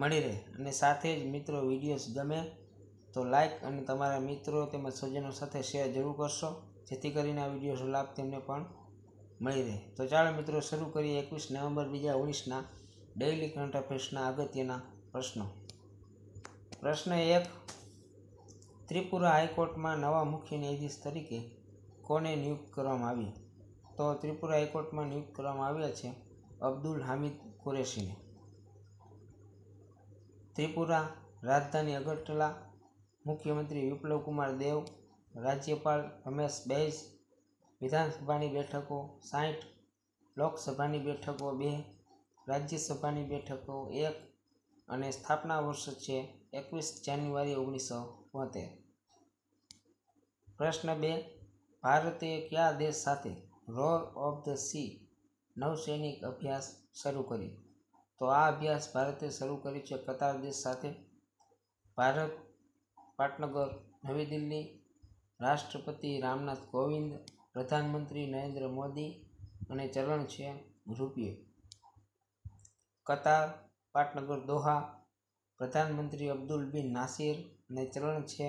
મળી રહે અને સાથે જ મિત્રો વિડીયોઝ ગમે તો લાઇક અને તમારા મિત્રો તેમજ સ્વજનો સાથે શેર જરૂર કરશો જેથી કરીને આ વિડીયોઝનો લાભ તેમને પણ મળી રહે તો ચાલો મિત્રો શરૂ કરીએ એકવીસ નવેમ્બર બીજા ઓગણીસના ડેઇલી કરંટ અફેર્સના અગત્યના પ્રશ્નો પ્રશ્ન એક ત્રિપુરા હાઈકોર્ટમાં નવા મુખ્ય ન્યાયાધીશ તરીકે કોને નિયુક્ત કરવામાં આવી તો ત્રિપુરા હાઈકોર્ટમાં નિયુક્ત કરવામાં આવ્યા છે અબ્દુલ હામિદ કુરેશીને ત્રિપુરા રાજધાની અગરતલા મુખ્યમંત્રી વિપ્લવ કુમાર દેવ રાજ્યપાલ રમેશ બૈજ વિધાનસભાની બેઠકો સાઠ લોકસભાની બેઠકો બે રાજ્યસભાની બેઠકો એક અને સ્થાપના વર્ષ છે એકવીસ જાન્યુઆરી ઓગણીસો બોતેર પ્રશ્ન બે ભારતે કયા દેશ સાથે રોલ ઓફ ધ સી નૌસૈનિક અભ્યાસ શરૂ કર્યો તો આ અભ્યાસ ભારતે શરૂ કર્યો છે કતાર દેશ સાથે ભારત પાટનગર નવી દિલ્હી રાષ્ટ્રપતિ રામનાથ કોવિંદ પ્રધાનમંત્રી નરેન્દ્ર મોદી અને ચલણ છે રૂપિયો કતાર પાટનગર દોહા પ્રધાનમંત્રી અબ્દુલ બિન નાસિર અને ચલણ છે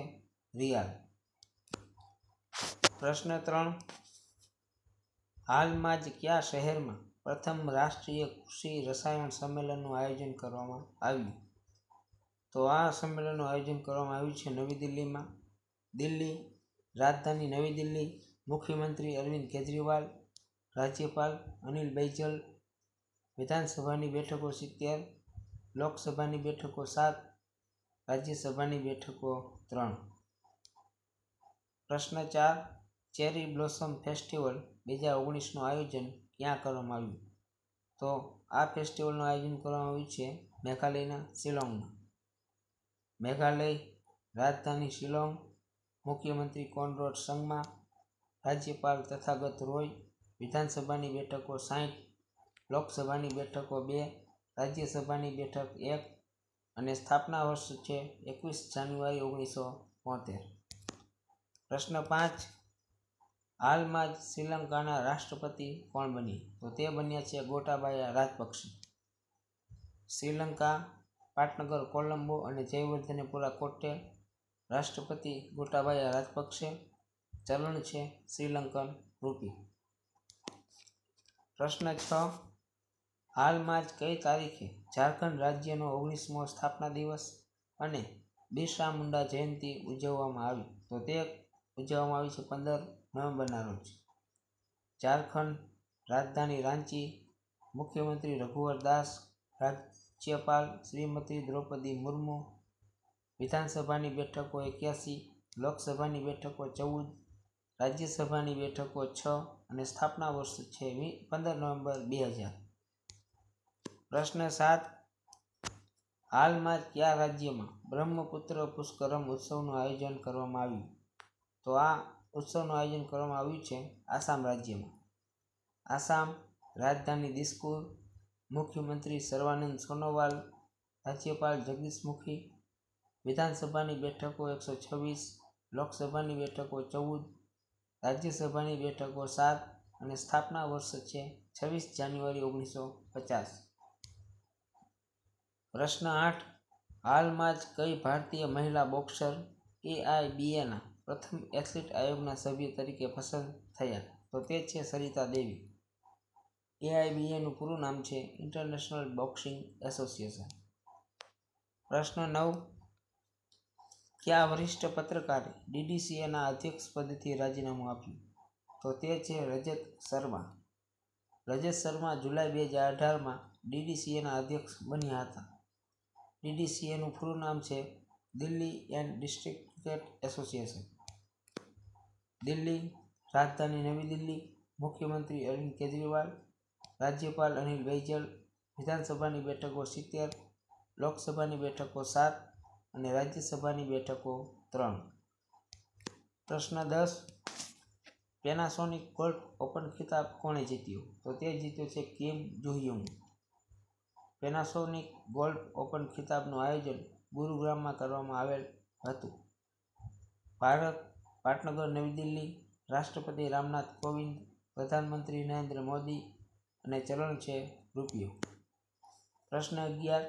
રિયાલ પ્રશ્ન ત્રણ હાલમાં જ કયા શહેરમાં પ્રથમ રાષ્ટ્રીય કૃષિ રસાયણ સંમેલનનું આયોજન કરવામાં આવ્યું તો આ સંમેલનનું આયોજન કરવામાં આવ્યું છે નવી દિલ્હીમાં દિલ્હી રાજધાની નવી દિલ્હી મુખ્યમંત્રી અરવિંદ કેજરીવાલ રાજ્યપાલ અનિલ બૈજલ વિધાનસભાની બેઠકો સિત્તેર લોકસભાની બેઠકો સાત રાજ્યસભાની બેઠકો ત્રણ પ્રશ્ન ચાર ચેરી બ્લોસમ ફેસ્ટિવલ બે હજાર ઓગણીસનું આયોજન ક્યાં કરવામાં આવ્યું તો આ ફેસ્ટિવલનું આયોજન કરવામાં આવ્યું છે મેઘાલયના શિલોંગમાં મેઘાલય રાજધાની શિલોંગ મુખ્યમંત્રી કોનરોડ સંઘમાં રાજ્યપાલ તથાગત રોય વિધાનસભાની બેઠકો સાઠ લોકસભાની બેઠકો બે રાજ્યસભાની બેઠક એક અને સ્થાપના વર્ષ છે એકવીસ જાન્યુઆરી ઓગણીસો બોતેર પ્રશ્ન પાંચ હાલમાં જ શ્રીલંકાના રાષ્ટ્રપતિ કોણ બન્યા તો તે બન્યા છે ગોટાબાયા રાજપક્ષે શ્રીલંકા પાટનગર કોલંબો અને જયવર્ધનેપુરા કોટે રાષ્ટ્રપતિ ગોટાબાયા રાજપક્ષે ચલણ છે શ્રીલંકન રૂપી પ્રશ્ન છ હાલમાં જ કઈ તારીખે ઝારખંડ રાજ્યનો ઓગણીસમો સ્થાપના દિવસ અને બિરસા મુંડા જયંતિ ઉજવવામાં આવી તો તે ઉજવવામાં આવી છે પંદર નવેમ્બરના રોજ ઝારખંડ રાજધાની રાંચી મુખ્યમંત્રી રઘુવર દાસ રાજ્યપાલ શ્રીમતી દ્રૌપદી મુર્મુ વિધાનસભાની બેઠકો એક્યાસી લોકસભાની બેઠકો ચૌદ રાજ્યસભાની બેઠકો છ અને સ્થાપના વર્ષ છે પંદર નવેમ્બર બે હજાર પ્રશ્ન સાત હાલમાં કયા રાજ્યમાં બ્રહ્મપુત્ર પુષ્કરમ ઉત્સવનું આયોજન કરવામાં આવ્યું તો આ ઉત્સવનું આયોજન કરવામાં આવ્યું છે આસામ રાજ્યમાં આસામ રાજધાની દિસપુર મુખ્યમંત્રી સર્વાનંદ સોનોવાલ રાજ્યપાલ જગદીશ મુખી વિધાનસભાની બેઠકો એકસો છવ્વીસ લોકસભાની બેઠકો ચૌદ રાજ્યસભાની બેઠકો સાત અને સ્થાપના વર્ષ છે છવ્વીસ જાન્યુઆરી ઓગણીસો પચાસ પ્રશ્ન આઠ હાલમાં જ કઈ ભારતીય મહિલા બોક્સર એઆઈબીએના પ્રથમ એથ્લેટ આયોગના સભ્ય તરીકે પસંદ થયા તો તે છે સરિતા દેવી એઆઈબીએનું પૂરું નામ છે ઇન્ટરનેશનલ બોક્સિંગ એસોસિએશન પ્રશ્ન નવ કયા વરિષ્ઠ પત્રકારે ડીડીસીએના અધ્યક્ષ પદથી રાજીનામું આપ્યું તો તે છે રજત શર્મા રજત શર્મા જુલાઈ બે હજાર અઢારમાં ડીડીસીએના અધ્યક્ષ બન્યા હતા ડીડીસીએનું પૂરું નામ છે Delhi and district cricket association Delhi રાજધાની નવી દિલ્હી મુખ્યમંત્રી અરવિંદ કેજરીવાલ રાજ્યપાલ અનિલ બૈજલ વિધાનસભાની બેઠકો સિત્તેર લોકસભાની બેઠકો સાત અને રાજ્યસભાની બેઠકો ત્રણ પ્રશ્ન દસ પેનાસોનિક ગોલ્ડ ઓપન ખિતાબ કોણે જીત્યો તો તે જીત્યો છે કેમ જુહ્યુંગ પેનાસોનિક ગોલ્ડ ઓપન ખિતાબનું આયોજન ગુરુગ્રામમાં કરવામાં આવેલ હતું ભારત પાટનગર નવી દિલ્હી રાષ્ટ્રપતિ રામનાથ કોવિંદ પ્રધાનમંત્રી નરેન્દ્ર મોદી અને ચલણ છે રૂપિયો પ્રશ્ન અગિયાર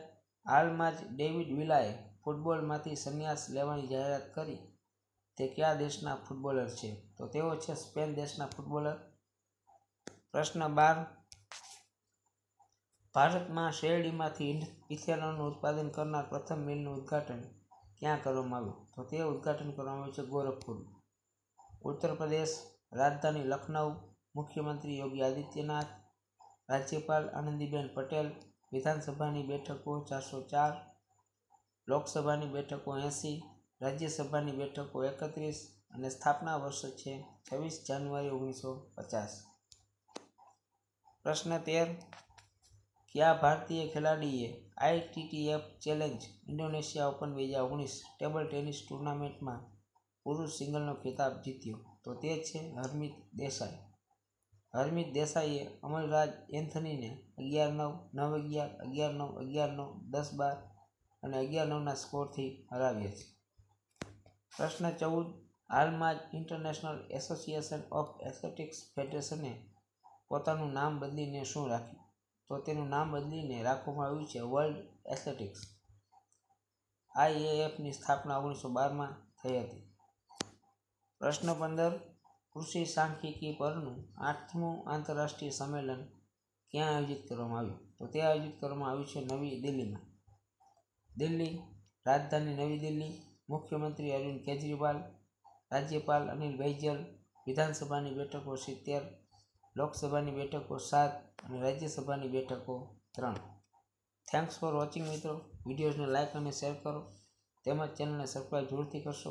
હાલમાં જ ડેવિડ વિલાએ ફૂટબોલમાંથી સંન્યાસ લેવાની જાહેરાત કરી તે કયા દેશના ફૂટબોલર છે તો તેઓ છે સ્પેન દેશના ફૂટબોલર પ્રશ્ન બાર ભારતમાં શેરડીમાંથી ઇથેનોલનું ઉત્પાદન કરનાર પ્રથમ મિલનું ઉદ્ઘાટન ક્યાં કરવામાં આવ્યું તો તે ઉદ્ઘાટન કરવામાં આવ્યું છે ગોરખપુર ઉત્તર પ્રદેશ રાજધાની લખનઉ મુખ્યમંત્રી યોગી આદિત્યનાથ રાજ્યપાલ આનંદીબેન પટેલ વિધાનસભાની બેઠકો ચારસો ચાર લોકસભાની બેઠકો એંસી રાજ્યસભાની બેઠકો એકત્રીસ અને સ્થાપના વર્ષ છે છવ્વીસ જાન્યુઆરી ઓગણીસો પચાસ પ્રશ્ન તેર કયા ભારતીય ખેલાડીએ આઈટીટીએફ ચેલેન્જ ઇન્ડોનેશિયા ઓપન બે હજાર ઓગણીસ ટેબલ ટેનિસ ટુર્નામેન્ટમાં પુરુષ સિંગલનો ખિતાબ જીત્યો તો તે છે હરમિત દેસાઈ હરમિત દેસાઈએ અમલરાજ એન્થનીને અગિયાર નવ નવ અગિયાર અગિયાર નવ અગિયાર નવ દસ બાર અને અગિયાર નવના સ્કોરથી હરાવ્યા છે પ્રશ્ન ચૌદ હાલમાં જ ઇન્ટરનેશનલ એસોસિએશન ઓફ એથ્લેટિક્સ ફેડરેશને પોતાનું નામ બદલીને શું રાખ્યું તો તેનું નામ બદલીને રાખવામાં આવ્યું છે વર્લ્ડ એથ્લેટિક્સ આઈએએફની સ્થાપના ઓગણીસો બારમાં થઈ હતી પ્રશ્ન પંદર કૃષિ સાંખ્યિકી પરનું આઠમું આંતરરાષ્ટ્રીય સંમેલન ક્યાં આયોજિત કરવામાં આવ્યું તો તે આયોજિત કરવામાં આવ્યું છે નવી દિલ્હીમાં દિલ્હી રાજધાની નવી દિલ્હી મુખ્યમંત્રી અરવિંદ કેજરીવાલ રાજ્યપાલ અનિલ બૈજલ વિધાનસભાની બેઠકો સિત્તેર લોકસભાની બેઠકો સાત અને રાજ્યસભાની બેઠકો ત્રણ થેન્ક્સ ફોર વોચિંગ મિત્રો વિડીયોઝને લાઇક અને શેર કરો તેમજ ચેનલને સબસ્ક્રાઈબ જરૂરથી કરશો